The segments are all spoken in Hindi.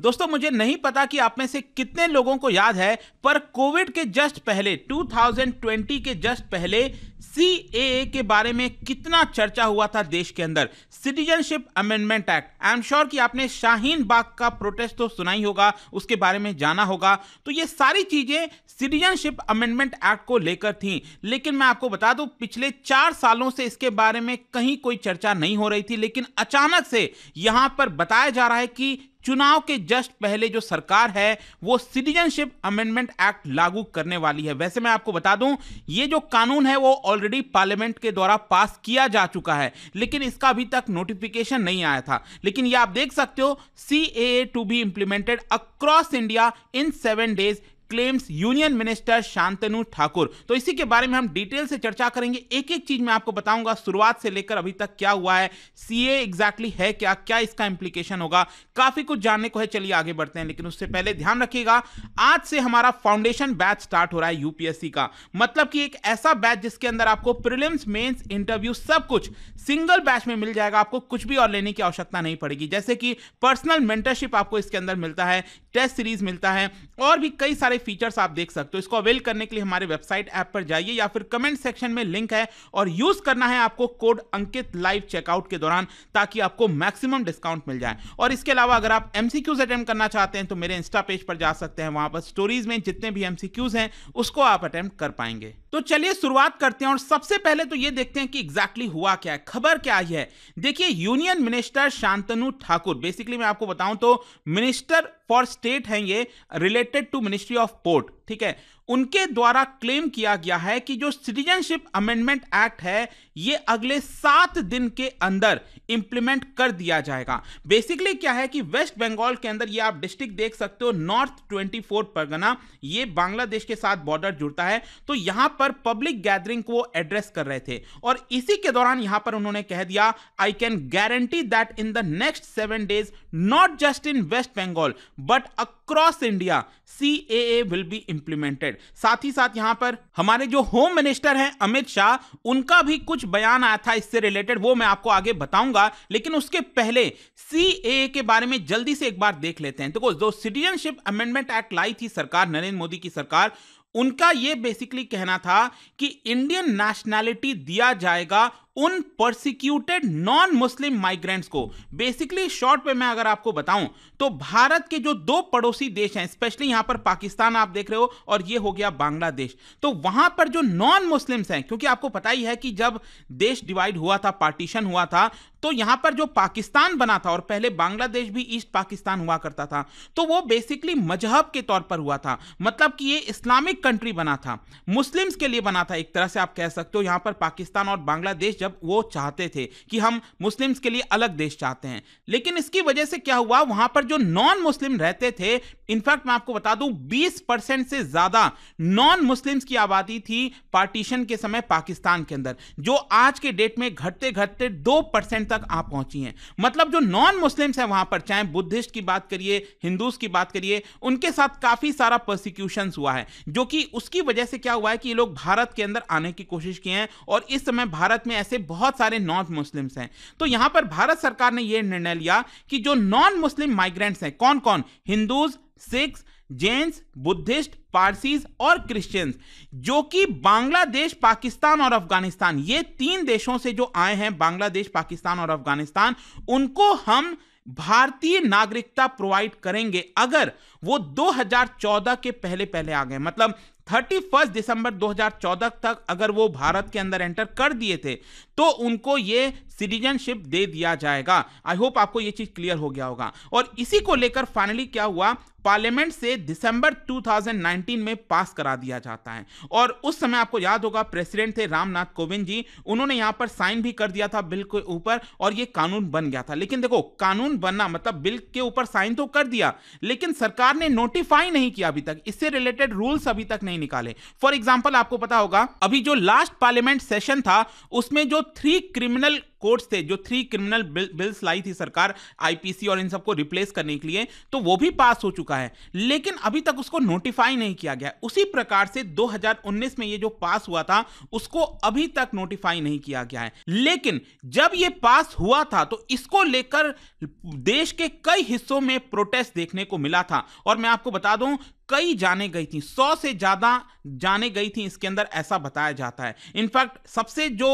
दोस्तों मुझे नहीं पता कि आप में से कितने लोगों को याद है पर कोविड के जस्ट पहले 2020 के जस्ट पहले सी के बारे में कितना चर्चा हुआ था देश के अंदर citizenship amendment act I am sure कि आपने शाहीन बाग का प्रोटेस्ट तो सुना ही होगा उसके बारे में जाना होगा तो ये सारी चीजें सिटीजनशिप अमेंडमेंट एक्ट को लेकर थी लेकिन मैं आपको बता दूं पिछले चार सालों से इसके बारे में कहीं कोई चर्चा नहीं हो रही थी लेकिन अचानक से यहां पर बताया जा रहा है कि चुनाव के जस्ट पहले जो सरकार है वो सिटीजनशिप अमेंडमेंट एक्ट लागू करने वाली है वैसे मैं आपको बता दूं ये जो कानून है वो ऑलरेडी पार्लियामेंट के द्वारा पास किया जा चुका है लेकिन इसका अभी तक नोटिफिकेशन नहीं आया था लेकिन ये आप देख सकते हो C A to be implemented across India in seven days claims union minister Shantanu Thakur तो इसी के बारे में हम डिटेल से चर्चा करेंगे एक एक चीज मैं आपको बताऊंगा शुरुआत से लेकर अभी तक क्या हुआ है सीए एग्जैक्टली है क्या क्या इसका इंप्लीकेशन होगा काफी कुछ जानने को है चलिए आगे बढ़ते हैं लेकिन उससे पहले ध्यान रखिएगा आज से हमारा फाउंडेशन बैच स्टार्ट हो रहा है यूपीएससी का मतलब कि एक ऐसा बैच जिसके अंदर आपको प्रिलिम्स मेन्स इंटरव्यू सब कुछ सिंगल बैच में मिल जाएगा आपको कुछ भी और लेने की आवश्यकता नहीं पड़ेगी जैसे कि पर्सनल मेंटरशिप आपको इसके अंदर मिलता है टेस्ट सीरीज मिलता है और भी कई सारे सारे फीचर्स आप देख सकते हो इसको अवेल करने के लिए हमारे वेबसाइट ऐप पर जाइए या फिर कमेंट सेक्शन में लिंक है और यूज करना है आपको कोड अंकित लाइव चेकआउट के दौरान ताकि आपको मैक्सिमम डिस्काउंट मिल जाए और इसके अलावा अगर आप एमसीक्यूज अटेम्प्ट करना चाहते हैं तो मेरे इंस्टा पेज पर जा सकते हैं वहां पर स्टोरीज में जितने भी एमसीक्यूज हैं उसको आप अटेम्प्ट कर पाएंगे तो चलिए शुरुआत करते हैं और सबसे पहले तो ये देखते हैं कि एग्जैक्टली हुआ क्या है खबर क्या आई है देखिए union minister Shantanu Thakur basically मैं आपको बताऊं तो मिनिस्टर फॉर स्टेट हैं ये related to ministry of port ठीक है उनके द्वारा क्लेम किया गया है कि जो सिटीजनशिप अमेंडमेंट एक्ट है ये अगले सात दिन के अंदर इंप्लीमेंट कर दिया जाएगा बेसिकली क्या है कि वेस्ट बंगाल के अंदर ये आप डिस्ट्रिक्ट देख सकते हो नॉर्थ ट्वेंटी फोर परगना ये बांग्लादेश के साथ बॉर्डर जुड़ता है तो यहां पर पब्लिक गैदरिंग को एड्रेस कर रहे थे और इसी के दौरान यहां पर उन्होंने कह दिया I can guarantee that in the next seven days not just in West Bengal but across India C A will be implemented साथ ही साथ यहां पर हमारे जो होम मिनिस्टर हैं अमित शाह उनका भी कुछ बयान आया था इससे रिलेटेड वो मैं आपको आगे बताऊंगा लेकिन उसके पहले सी ए के बारे में जल्दी से एक बार देख लेते हैं देखो तो जो सिटीजनशिप अमेंडमेंट एक्ट लाई थी सरकार नरेंद्र मोदी की सरकार उनका यह बेसिकली कहना था कि इंडियन नेशनैलिटी दिया जाएगा उन परसिक्यूटेड नॉन मुस्लिम माइग्रेंट्स को बेसिकली शॉर्ट पे मैं अगर आपको बताऊं तो भारत के जो दो पड़ोसी देश हैं स्पेशली यहां पर पाकिस्तान आप देख रहे हो और ये हो गया बांग्लादेश तो वहां पर जो नॉन मुस्लिम्स हैं क्योंकि आपको पता ही है कि जब देश डिवाइड हुआ था पार्टीशन हुआ था तो यहां पर जो पाकिस्तान बना था और पहले बांग्लादेश भी ईस्ट पाकिस्तान हुआ करता था तो वो बेसिकली मजहब के तौर पर हुआ था मतलब कि ये इस्लामिक कंट्री बना था मुस्लिम्स के लिए बना था एक तरह से आप कह सकते हो यहां पर पाकिस्तान और बांग्लादेश जब जब वो चाहते थे कि हम मुस्लिम्स के लिए अलग देश चाहते हैं लेकिन इसकी वजह से क्या हुआ वहां पर जो नॉन मुस्लिम रहते थे इनफैक्ट मैं आपको बता दूं 20 परसेंट से ज्यादा नॉन मुस्लिम्स की आबादी थी पार्टीशन के समय पाकिस्तान के अंदर जो आज के डेट में घटते घटते दो परसेंट तक आ पहुंची है मतलब जो नॉन मुस्लिम्स हैं वहां पर चाहे बुद्धिस्ट की बात करिए हिंदूज की बात करिए उनके साथ काफी सारा प्रोसिक्यूशन हुआ है जो कि उसकी वजह से क्या हुआ है कि ये लोग भारत के अंदर आने की कोशिश किए हैं और इस समय भारत में ऐसे से बहुत सारे नॉन मुस्लिम्स हैं तो यहां पर भारत सरकार ने यह निर्णय लिया कि जो नॉन मुस्लिम माइग्रेंट्स हैं कौन कौन Hindus Sikhs Jains Buddhist Parsis और क्रिश्चियंस जो कि बांग्लादेश पाकिस्तान और अफगानिस्तान ये तीन देशों से जो आए हैं बांग्लादेश पाकिस्तान और अफगानिस्तान उनको हम भारतीय नागरिकता प्रोवाइड करेंगे अगर वो 2014 के पहले पहले आ गए मतलब थर्टी फर्स्ट दिसंबर 2014 तक अगर वो भारत के अंदर एंटर कर दिए थे तो उनको ये सिटीजनशिप दे दिया जाएगा आई होप आपको ये चीज़ क्लियर हो गया होगा और इसी को लेकर फाइनली क्या हुआ पार्लियामेंट से दिसंबर 2019 में पास करा दिया जाता है और उस समय आपको याद होगा प्रेसिडेंट थे रामनाथ कोविंद जी उन्होंने यहां पर साइन भी कर दिया था बिल के ऊपर और ये कानून बन गया था लेकिन देखो कानून बनना मतलब बिल के ऊपर साइन तो कर दिया लेकिन सरकार ने नोटिफाई नहीं किया अभी तक इससे रिलेटेड रूल्स अभी तक नहीं निकाले फॉर एग्जाम्पल आपको पता होगा अभी जो लास्ट पार्लियामेंट सेशन था उसमें जो थ्री क्रिमिनल कोर्ट्स थे जो थ्री क्रिमिनल बिल्स लाई थी सरकार आईपीसी और इन सबको रिप्लेस करने के लिए तो वो भी पास हो चुका है लेकिन अभी तक उसको नोटिफाई नहीं किया गया उसी प्रकार से 2019 में ये जो पास हुआ था उसको अभी तक नोटिफाई नहीं किया गया है लेकिन जब ये पास हुआ था तो इसको लेकर देश के कई हिस्सों में प्रोटेस्ट देखने को मिला था और मैं आपको बता दूं कई जाने गई थी सौ से ज़्यादा जाने गई थी इसके अंदर ऐसा बताया जाता है इनफैक्ट सबसे जो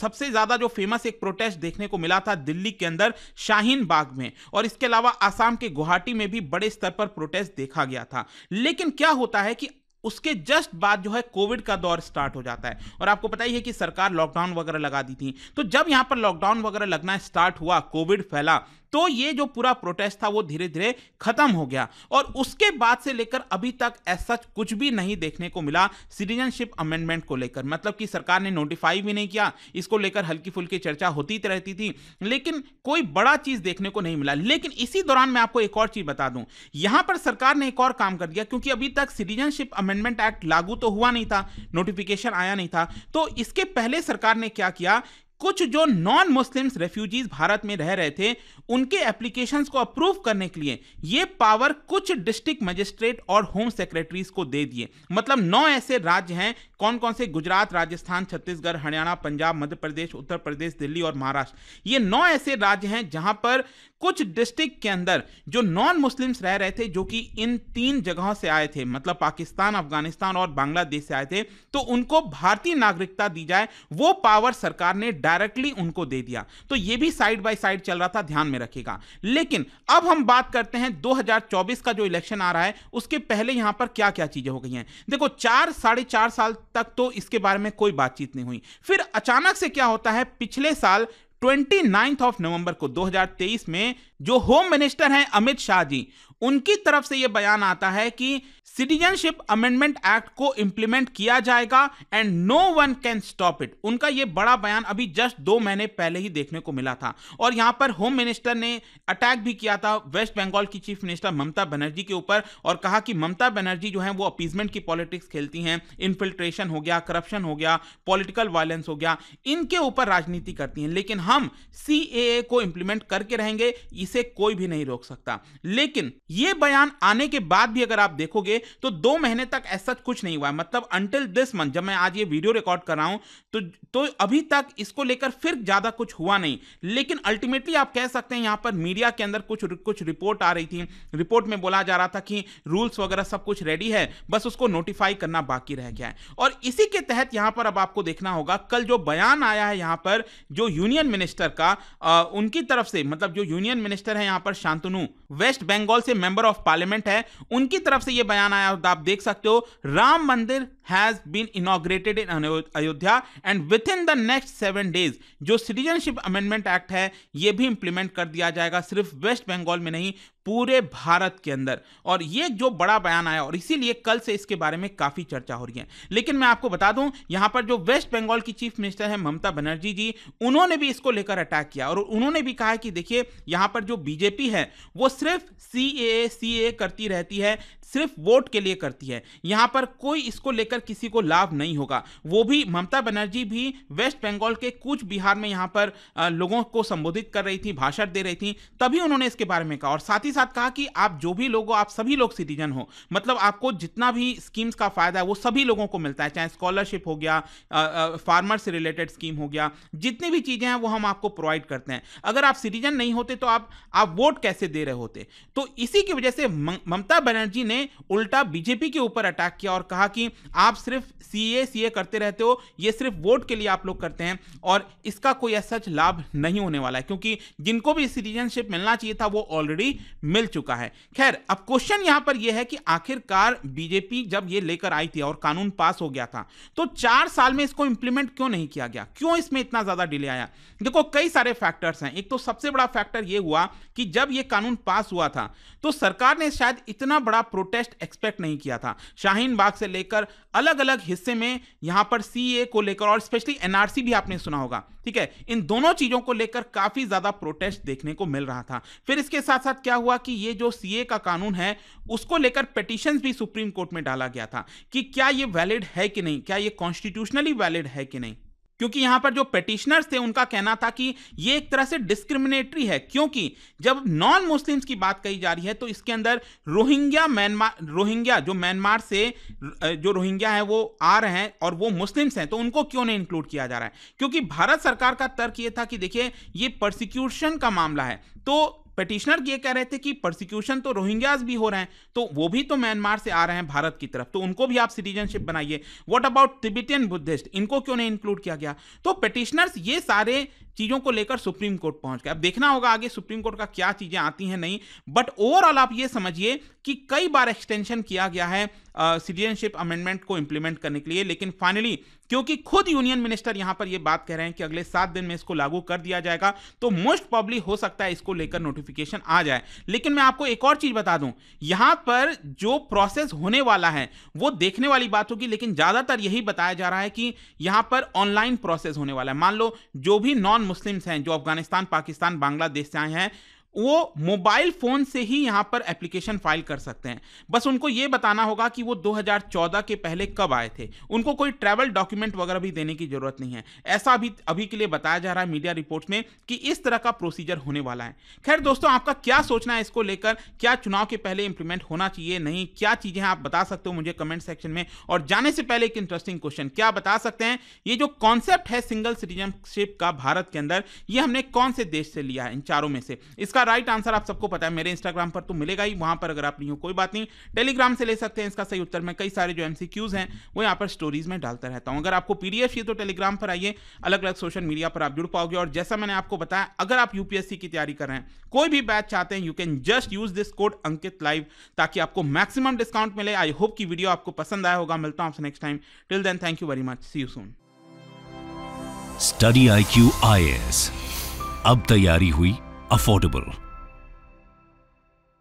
सबसे ज़्यादा जो फेमस एक प्रोटेस्ट देखने को मिला था दिल्ली के अंदर शाहीन बाग में और इसके अलावा आसाम के गुवाहाटी में भी बड़े स्तर पर प्रोटेस्ट देखा गया था लेकिन क्या होता है कि उसके जस्ट बाद जो है कोविड का दौर स्टार्ट हो जाता है और आपको पता ही है कि सरकार लॉकडाउन वगैरह लगा दी थी तो जब यहां पर लॉकडाउन वगैरह लगना स्टार्ट हुआ कोविड फैला तो ये जो पूरा प्रोटेस्ट था वो धीरे धीरे खत्म हो गया और उसके बाद से लेकर अभी तक ऐसा कुछ भी नहीं देखने को मिला सिटीजनशिप अमेंडमेंट को लेकर मतलब कि सरकार ने नोटिफाई भी नहीं किया इसको लेकर हल्की फुल्की चर्चा होती तो रहती थी लेकिन कोई बड़ा चीज देखने को नहीं मिला लेकिन इसी दौरान मैं आपको एक और चीज बता दूं यहां पर सरकार ने एक और काम कर दिया क्योंकि अभी तक सिटीजनशिप अमेंडमेंट एक्ट लागू तो हुआ नहीं था नोटिफिकेशन आया नहीं था तो इसके पहले सरकार ने क्या किया कुछ जो नॉन मुस्लिम्स रेफ्यूजीज भारत में रह रहे थे उनके एप्लीकेशंस को अप्रूव करने के लिए ये पावर कुछ डिस्ट्रिक्ट मजिस्ट्रेट और होम सेक्रेटरीज को दे दिए मतलब नौ ऐसे राज्य हैं कौन कौन से गुजरात राजस्थान छत्तीसगढ़ हरियाणा पंजाब मध्य प्रदेश उत्तर प्रदेश दिल्ली और महाराष्ट्र ये नौ ऐसे राज्य हैं जहां पर कुछ डिस्ट्रिक्ट के अंदर जो नॉन मुस्लिम्स रह रहे थे जो कि इन तीन जगहों से आए थे मतलब पाकिस्तान अफगानिस्तान और बांग्लादेश से आए थे तो उनको भारतीय नागरिकता दी जाए वो पावर सरकार ने डायरेक्टली उनको दे दिया तो ये भी साइड बाय साइड चल रहा था ध्यान में रखेगा लेकिन अब हम बात करते हैं 2024 का जो इलेक्शन आ रहा है उसके पहले यहां पर क्या क्या चीजें हो गई हैं देखो चार साढ़े चार साल तक तो इसके बारे में कोई बातचीत नहीं हुई फिर अचानक से क्या होता है पिछले साल ट्वेंटी नाइन्थ ऑफ नवंबर को 2023 में जो होम मिनिस्टर हैं अमित शाह जी उनकी तरफ से यह बयान आता है कि सिटीजनशिप अमेंडमेंट एक्ट को इंप्लीमेंट किया जाएगा and no one can stop it उनका यह बड़ा बयान अभी जस्ट दो महीने पहले ही देखने को मिला था और यहां पर होम मिनिस्टर ने अटैक भी किया था वेस्ट बंगाल की चीफ मिनिस्टर ममता बनर्जी के ऊपर और कहा कि ममता बनर्जी जो है वो अपीजमेंट की पॉलिटिक्स खेलती हैं इन्फिल्ट्रेशन हो गया करप्शन हो गया पॉलिटिकल वायलेंस हो गया इनके ऊपर राजनीति करती हैं लेकिन हम सी को इंप्लीमेंट करके रहेंगे इसे कोई भी नहीं रोक सकता लेकिन यह बयान आने के बाद भी अगर आप देखोगे तो दो महीने तक ऐसा कुछ नहीं हुआ मतलब अंटिल दिस मंथ जब मैं आज ये वीडियो रिकॉर्ड कर रहा हूं तो तो अभी तक इसको लेकर फिर ज़्यादा कुछ हुआ नहीं लेकिन अल्टीमेटली आप कह सकते हैं यहाँ पर मीडिया के अंदर कुछ कुछ रिपोर्ट आ रही थी रिपोर्ट में बोला जा रहा था कि रूल्स वगैरह सब कुछ रेडी है बस उसको नोटिफाई करना बाकी रह गया है और इसी के तहत यहाँ पर अब आपको देखना होगा कल जो बयान आया है यहाँ पर जो यूनियन मिनिस्टर का आ, उनकी तरफ से मतलब जो यूनियन मिनिस्टर है यहाँ पर शांतनु वेस्ट बंगाल से मेंबर ऑफ पार्लियामेंट है उनकी तरफ से यह बयान बयान आया और आप देख सकते हो Ram Mandir has been inaugurated in Ayodhya and within the next seven days जो सिटीजनशिप अमेंडमेंट एक्ट है यह भी इंप्लीमेंट कर दिया जाएगा सिर्फ वेस्ट बंगाल में नहीं पूरे भारत के अंदर और ये जो बड़ा बयान आया और इसीलिए कल से इसके बारे में काफ़ी चर्चा हो रही है लेकिन मैं आपको बता दूं यहां पर जो वेस्ट बंगाल की चीफ मिनिस्टर है ममता बनर्जी जी उन्होंने भी इसको लेकर अटैक किया और उन्होंने भी कहा कि देखिए यहां पर जो बीजेपी है वो सिर्फ सी ए सी ए करती रहती है सिर्फ वोट के लिए करती है यहां पर कोई इसको लेकर किसी को लाभ नहीं होगा वो भी ममता बनर्जी भी वेस्ट बंगाल के कुछ बिहार में यहां पर लोगों को संबोधित कर रही थी भाषण दे रही थी तभी उन्होंने इसके बारे में कहा और साथ ही साथ कहा कि आप जो भी लोग आप सभी लोग सिटीजन हो मतलब आपको जितना भी स्कीम्स का फायदा है वो सभी लोगों को मिलता है चाहे स्कॉलरशिप हो गया फार्मर से रिलेटेड स्कीम हो गया जितनी भी चीज़ें हैं वो हम आपको प्रोवाइड करते हैं अगर आप सिटीजन नहीं होते तो आप आप वोट कैसे दे रहे होते तो इसी की वजह से ममता बनर्जी ने उल्टा बीजेपी के ऊपर अटैक किया और कहा कि आप सिर्फ सी ए करते रहते हो ये सिर्फ वोट के लिए आप लोग करते हैं और इसका कोई सच लाभ नहीं होने वाला है क्योंकि जिनको भी सिटीजनशिप मिलना चाहिए था वो ऑलरेडी मिल चुका है खैर अब क्वेश्चन यहां पर यह है कि आखिरकार बीजेपी जब यह लेकर आई थी और कानून पास हो गया था तो चार साल में इसको इंप्लीमेंट क्यों नहीं किया गया क्यों इसमें इतना ज्यादा डिले आया देखो कई सारे फैक्टर्स हैं एक तो सबसे बड़ा फैक्टर यह हुआ कि जब यह कानून पास हुआ था तो सरकार ने शायद इतना बड़ा प्रोटेस्ट एक्सपेक्ट नहीं किया था शाहीन बाग से लेकर अलग अलग हिस्से में यहां पर सीए को लेकर और स्पेशली एनआरसी भी आपने सुना होगा ठीक है इन दोनों चीजों को लेकर काफी ज्यादा प्रोटेस्ट देखने को मिल रहा था फिर इसके साथ साथ क्या हुआ हुआ कि ये जो सीए का कानून है उसको लेकर पिटिशन भी सुप्रीम कोर्ट में डाला गया था कि क्या ये वैलिड है कि नहीं क्या ये कॉन्स्टिट्यूशनली वैलिड है कि नहीं क्योंकि यहां पर जो पेटिशनर्स थे उनका कहना था कि ये एक तरह से डिस्क्रिमिनेटरी है क्योंकि जब नॉन मुस्लिम्स की बात कही जा रही है तो इसके अंदर रोहिंग्या म्यांमार रोहिंग्या जो म्यांमार से जो रोहिंग्या है वो आ रहे हैं और वो मुस्लिम्स हैं तो उनको क्यों नहीं इंक्लूड किया जा रहा है क्योंकि भारत सरकार का तर्क ये था कि देखिए ये प्रोसिक्यूशन का मामला है तो पटिशनर ये कह रहे थे कि प्रोसिक्यूशन तो रोहिंग्याज भी हो रहे हैं तो वो भी तो म्यांमार से आ रहे हैं भारत की तरफ तो उनको भी आप सिटीजनशिप बनाइए व्हाट अबाउट तिब्बतियन बुद्धिस्ट इनको क्यों नहीं इंक्लूड किया गया तो पटिशनर्स ये सारे चीज़ों को लेकर सुप्रीम कोर्ट पहुंच गए अब देखना होगा आगे सुप्रीम कोर्ट का क्या चीज़ें आती हैं नहीं बट ओवरऑल आप ये समझिए कि कई बार एक्सटेंशन किया गया है सिटीजनशिप अमेंडमेंट को इंप्लीमेंट करने के लिए लेकिन फाइनली क्योंकि खुद यूनियन मिनिस्टर यहां पर यह बात कह रहे हैं कि अगले सात दिन में इसको लागू कर दिया जाएगा तो मोस्ट पब्लिक हो सकता है इसको लेकर नोटिफिकेशन आ जाए लेकिन मैं आपको एक और चीज बता दूं यहां पर जो प्रोसेस होने वाला है वो देखने वाली बात होगी लेकिन ज्यादातर यही बताया जा रहा है कि यहां पर ऑनलाइन प्रोसेस होने वाला है मान लो जो भी नॉन मुस्लिम्स हैं जो अफगानिस्तान पाकिस्तान बांग्लादेश से आए हैं वो मोबाइल फ़ोन से ही यहां पर एप्लीकेशन फाइल कर सकते हैं बस उनको ये बताना होगा कि वो 2014 के पहले कब आए थे उनको कोई ट्रैवल डॉक्यूमेंट वगैरह भी देने की ज़रूरत नहीं है ऐसा भी अभी के लिए बताया जा रहा है मीडिया रिपोर्ट्स में कि इस तरह का प्रोसीजर होने वाला है खैर दोस्तों आपका क्या सोचना है इसको लेकर क्या चुनाव के पहले इंप्लीमेंट होना चाहिए नहीं क्या चीज़ें आप बता सकते हो मुझे कमेंट सेक्शन में और जाने से पहले एक इंटरेस्टिंग क्वेश्चन क्या बता सकते हैं ये जो कॉन्सेप्ट है सिंगल सिटीजनशिप का भारत के अंदर ये हमने कौन से देश से लिया है इन चारों में से इसका इसका राइट आंसर आप सबको पता है मेरे इंस्टाग्राम पर तो मिलेगा ही वहां पर अगर आप नहीं हो कोई बात नहीं टेलीग्राम से ले सकते हैं इसका सही उत्तर में कई सारे जो एमसीक्यूज हैं वो यहाँ पर स्टोरीज में डालता रहता हूँ अगर आपको पीडीएफ चाहिए तो टेलीग्राम पर आइए अलग अलग सोशल मीडिया पर आप जुड़ पाओगे और जैसा मैंने आपको बताया अगर आप यूपीएससी की तैयारी कर रहे हैं कोई भी बैच चाहते हैं you can just use this code Ankit live ताकि आपको मैक्सिमम डिस्काउंट मिले आई होप की वीडियो आपको पसंद आया होगा मिलता हूँ आपसे next time till then thank you very much see you soon study I Q I S अब तैयारी हुई affordable.